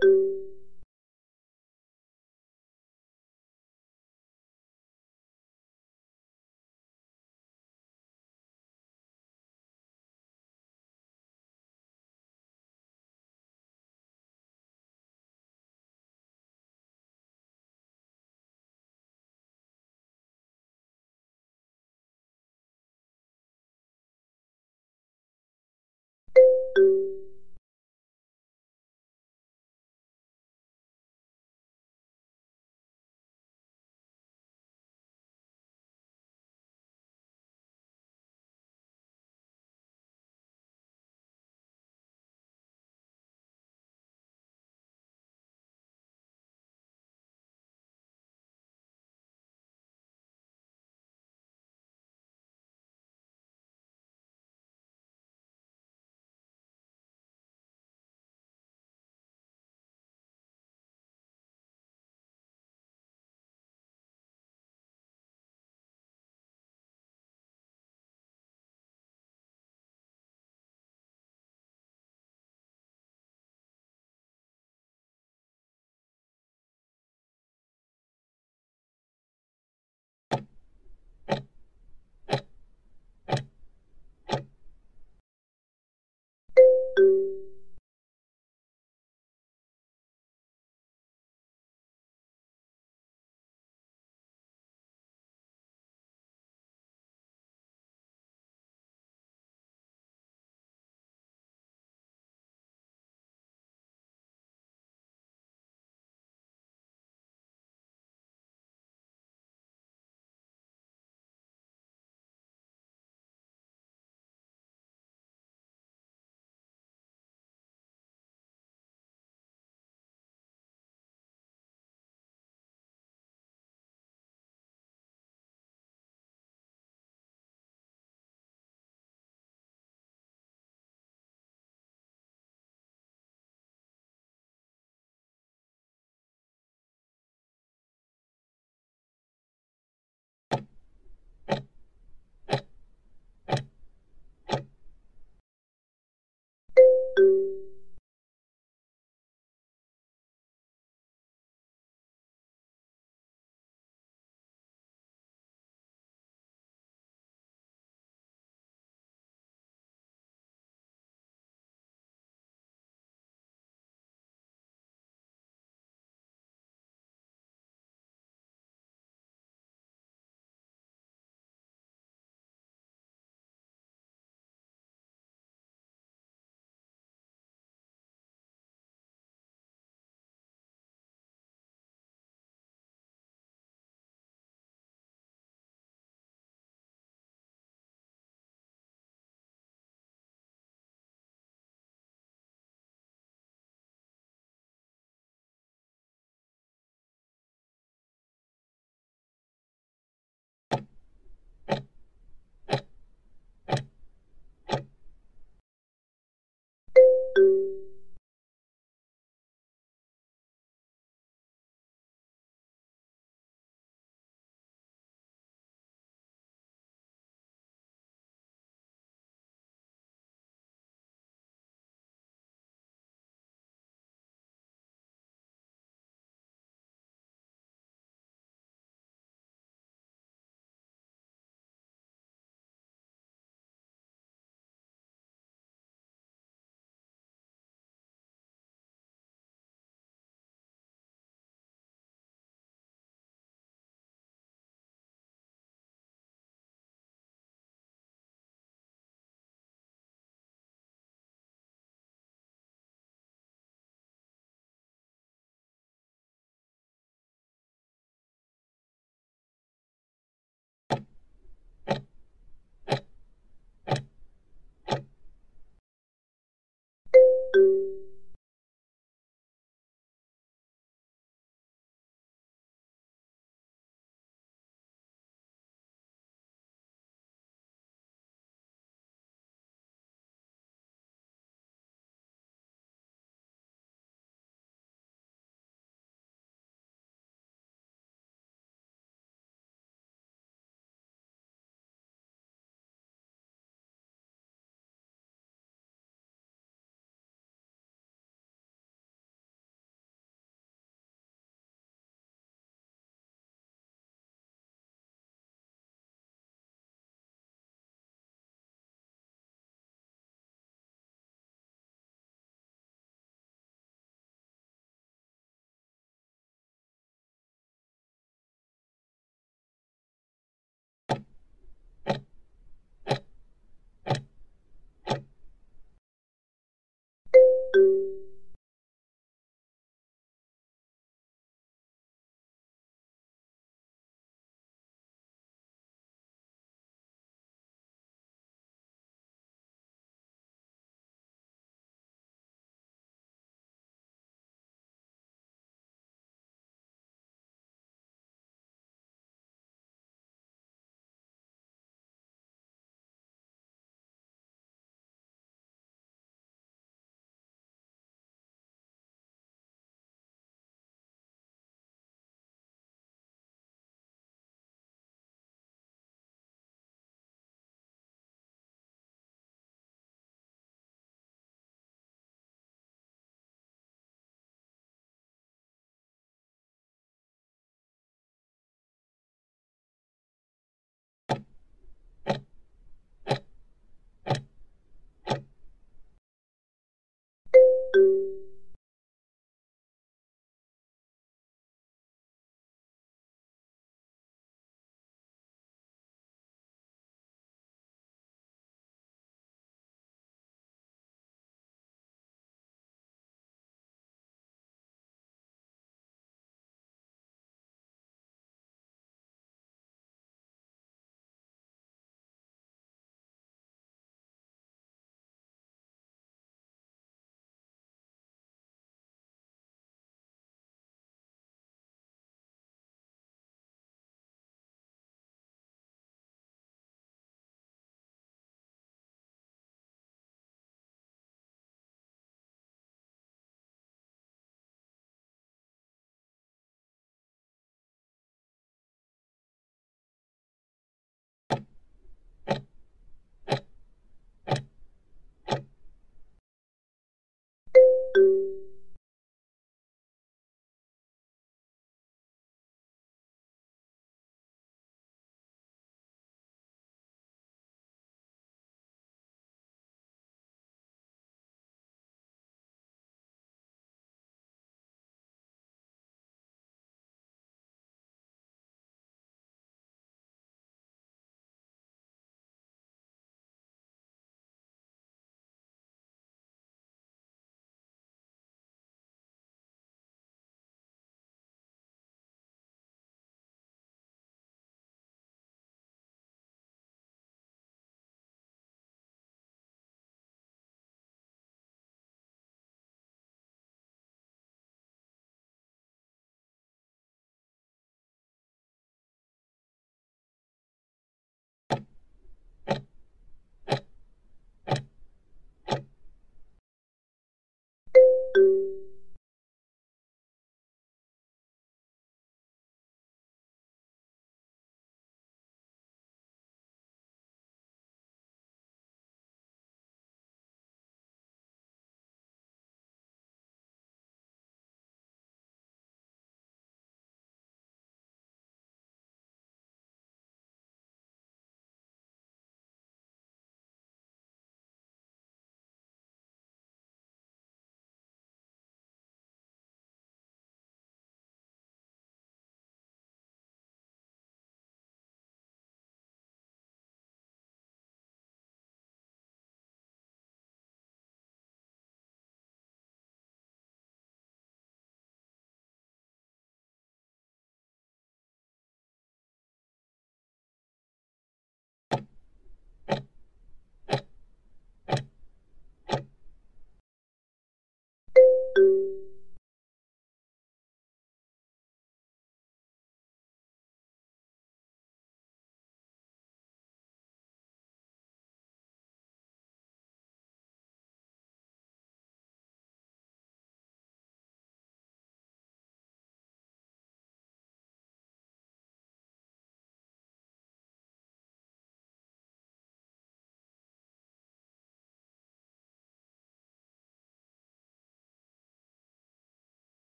thank you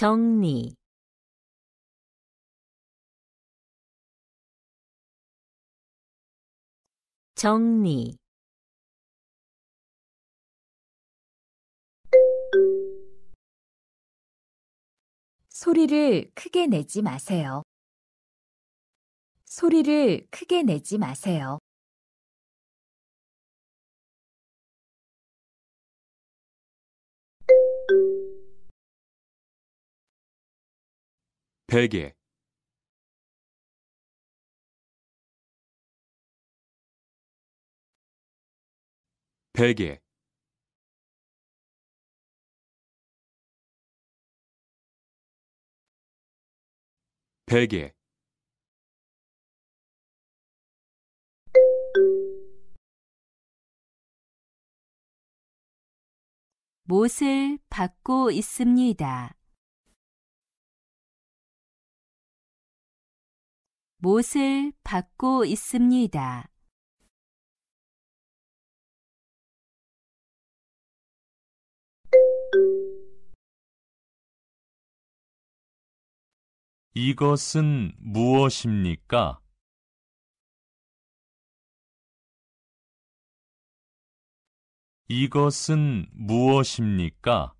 정리 정리 소리를 크게 내지 마세요. 소리를 크게 내지 마세요. 베개 베개 베개 못을 받고 있습니다. 못을 받고 있습니다. 이것은 무엇입니까? 이것은 무엇입니까?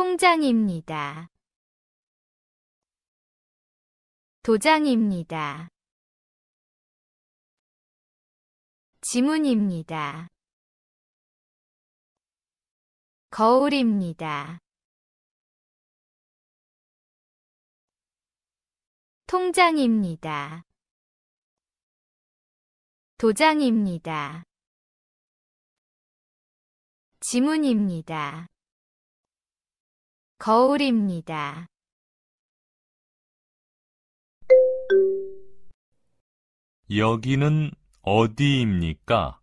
통장입니다. 도장입니다. 지문입니다. 거울입니다. 통장입니다. 도장입니다. 지문입니다. 거울입니다. 여기는 어디입니까?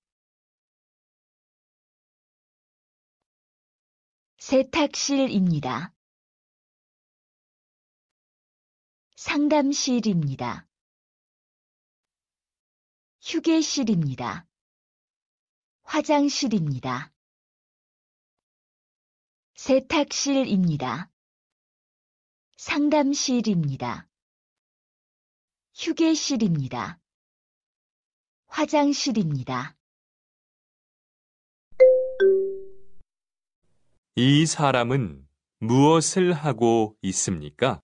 세탁실입니다. 상담실입니다. 휴게실입니다. 화장실입니다. 세탁실입니다. 상담실입니다. 휴게실입니다. 화장실입니다. 이 사람은 무엇을 하고 있습니까?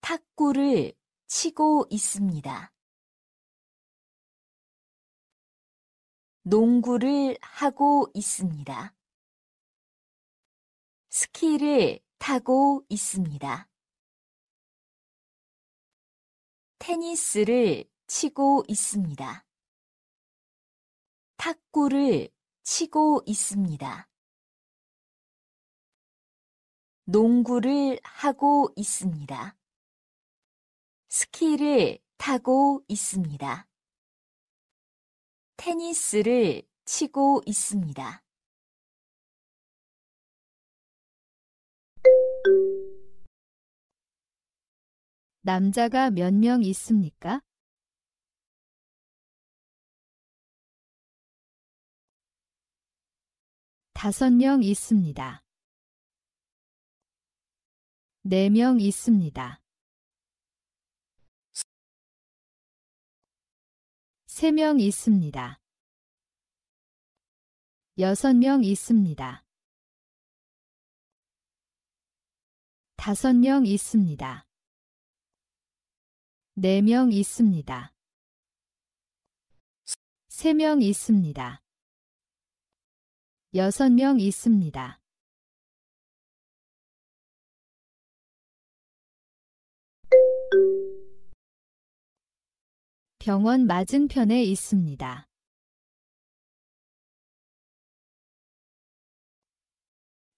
탁구를 치고 있습니다. 농구를 하고 있습니다. 스키를 타고 있습니다. 테니스를 치고 있습니다. 탁구를 치고 있습니다. 농구를 하고 있습니다. 스키를 타고 있습니다. 테니스를 치고 있습니다. 남자가 몇 명 있습니까? 다섯 명 있습니다. 네 명 있습니다. 세 명 있습니다. 여섯 명 있습니다. 다섯 명 있습니다. 4명 있습니다. 3명 있습니다. 6명 있습니다. 병원 맞은편에 있습니다.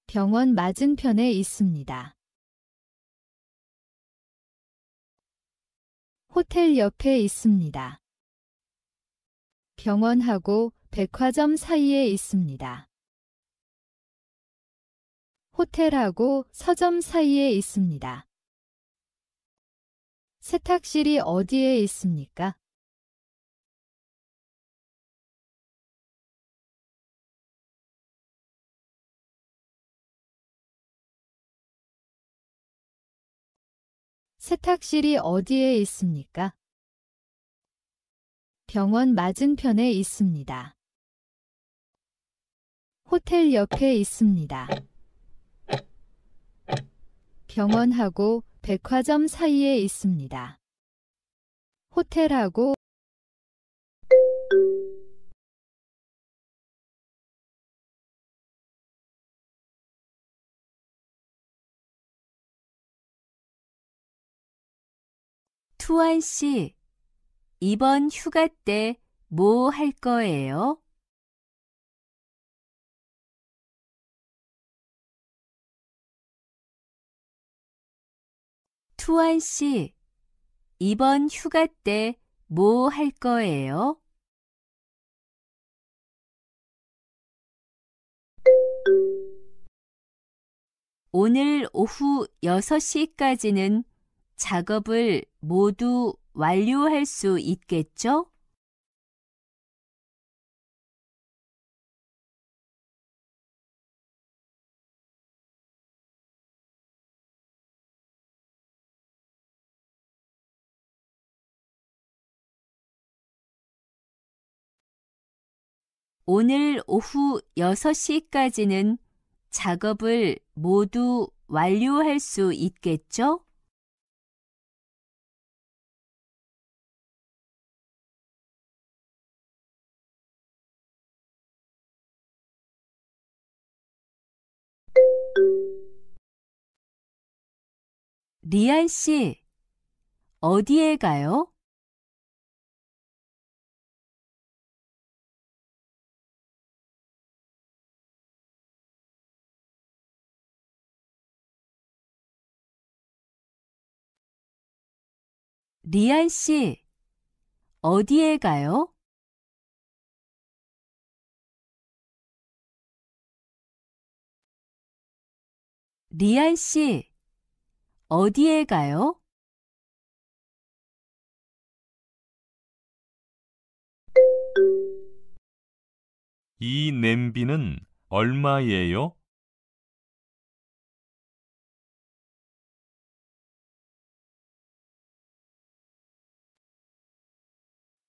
병원 맞은편에 있습니다. 호텔 옆에 있습니다. 병원하고 백화점 사이에 있습니다. 호텔하고 서점 사이에 있습니다. 세탁실이 어디에 있습니까? 세탁실이 어디에 있습니까? 병원 맞은편에 있습니다. 호텔 옆에 있습니다. 병원하고 백화점 사이에 있습니다. 호텔하고 수환 씨, 이번 휴가 때 뭐 할 거예요? 수환 씨, 이번 휴가 때 뭐 할 거예요? 오늘 오후 6시까지는 작업을 모두 완료할 수 있겠죠? 오늘 오후 6시까지는 작업을 모두 완료할 수 있겠죠? 리안 씨, 어디에 가요? 리안 씨, 어디에 가요? 리안 씨, 어디에 가요? 이 냄비는 얼마예요?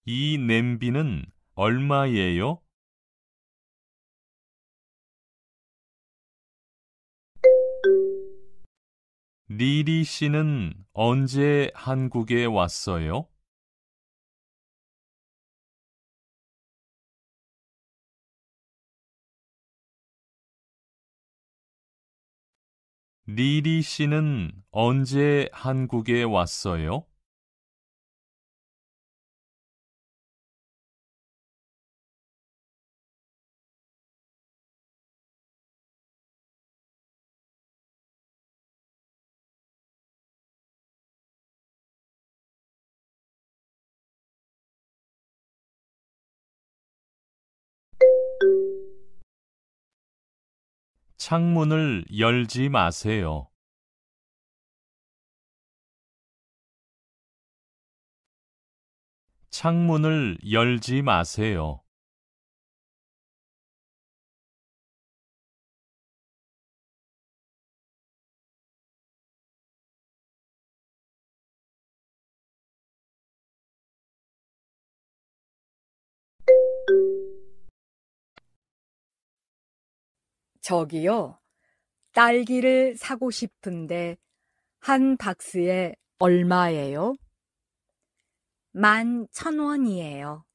이 냄비는 얼마예요? 리리 씨는 언제 한국에 왔어요? 리리 씨는 언제 한국에 왔어요? 창문을 열지 마세요. 창문을 열지 마세요. 저기요. 딸기를 사고 싶은데 한 박스에 얼마예요? 만 천 원이에요.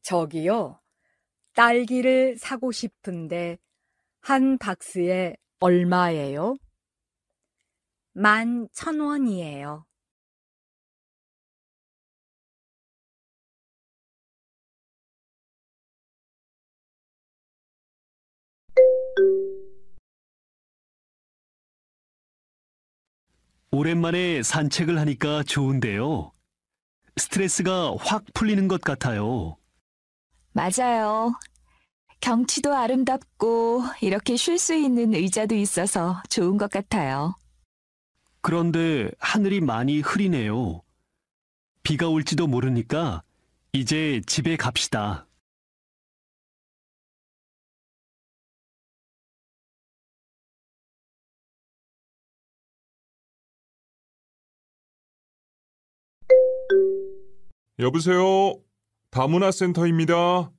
저기요. 딸기를 사고 싶은데 한 박스에 얼마예요? 만 천원이에요. 오랜만에 산책을 하니까 좋은데요. 스트레스가 확 풀리는 것 같아요. 맞아요. 경치도 아름답고 이렇게 쉴 수 있는 의자도 있어서 좋은 것 같아요. 그런데 하늘이 많이 흐리네요. 비가 올지도 모르니까 이제 집에 갑시다. 여보세요. 다문화센터입니다.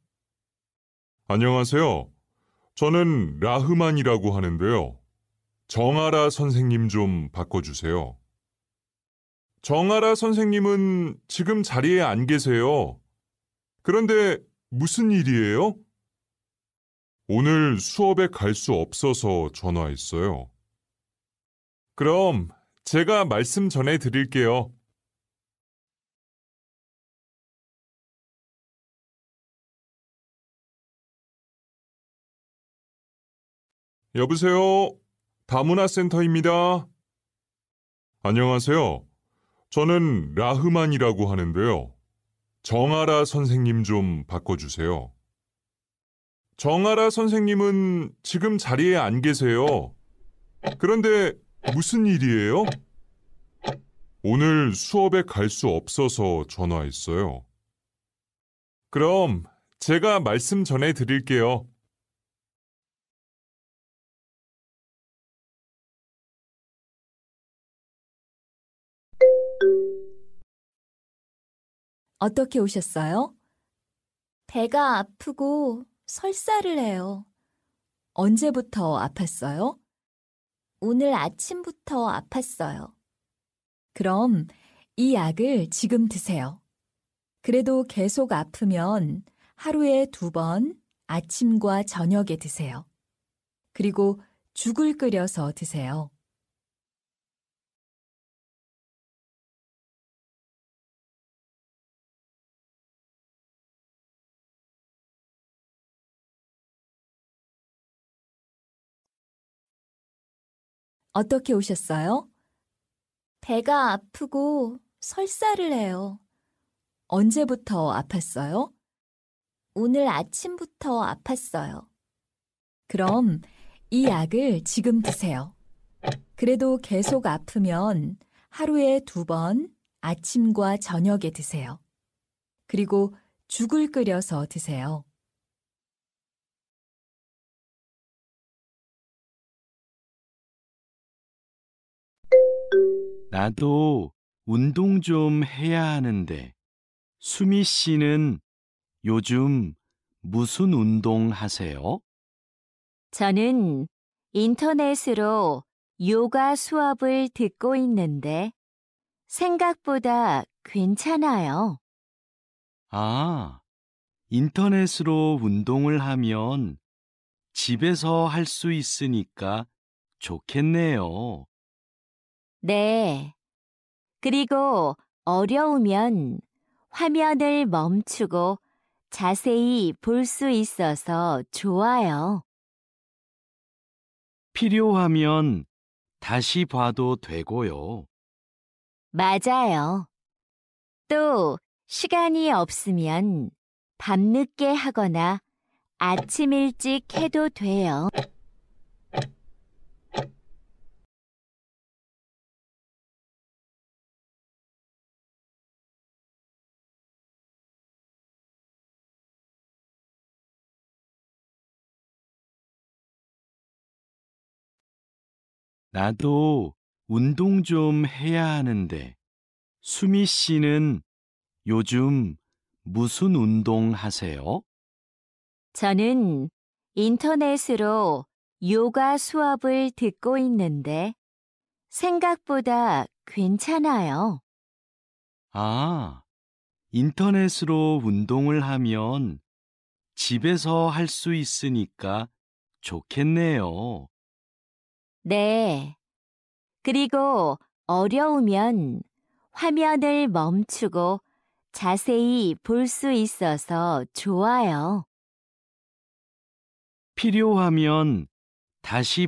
안녕하세요. 저는 라흐만이라고 하는데요. 정아라 선생님 좀 바꿔주세요. 정아라 선생님은 지금 자리에 안 계세요. 그런데 무슨 일이에요? 오늘 수업에 갈 수 없어서 전화했어요. 그럼 제가 말씀 전해 드릴게요. 여보세요? 다문화센터입니다. 안녕하세요. 저는 라흐만이라고 하는데요. 정아라 선생님 좀 바꿔주세요. 정아라 선생님은 지금 자리에 안 계세요. 그런데 무슨 일이에요? 오늘 수업에 갈 수 없어서 전화했어요. 그럼 제가 말씀 전해 드릴게요. 어떻게 오셨어요? 배가 아프고 설사를 해요. 언제부터 아팠어요? 오늘 아침부터 아팠어요. 그럼 이 약을 지금 드세요. 그래도 계속 아프면 하루에 두 번 아침과 저녁에 드세요. 그리고 죽을 끓여서 드세요. 어떻게 오셨어요? 배가 아프고 설사를 해요. 언제부터 아팠어요? 오늘 아침부터 아팠어요. 그럼 이 약을 지금 드세요. 그래도 계속 아프면 하루에 두 번 아침과 저녁에 드세요. 그리고 죽을 끓여서 드세요. 나도 운동 좀 해야 하는데 수미 씨는 요즘 무슨 운동 하세요? 저는 인터넷으로 요가 수업을 듣고 있는데 생각보다 괜찮아요. 아, 인터넷으로 운동을 하면 집에서 할 수 있으니까 좋겠네요. 네. 그리고 어려우면 화면을 멈추고 자세히 볼 수 있어서 좋아요. 필요하면 다시 봐도 되고요. 맞아요. 또 시간이 없으면 밤늦게 하거나 아침 일찍 해도 돼요. 나도 운동 좀 해야 하는데, 수미 씨는 요즘 무슨 운동 하세요? 저는 인터넷으로 요가 수업을 듣고 있는데, 생각보다 괜찮아요. 아, 인터넷으로 운동을 하면 집에서 할 수 있으니까 좋겠네요. 네. 그리고 어려우면 화면을 멈추고 자세히 볼 수 있어서 좋아요. 필요하면 다시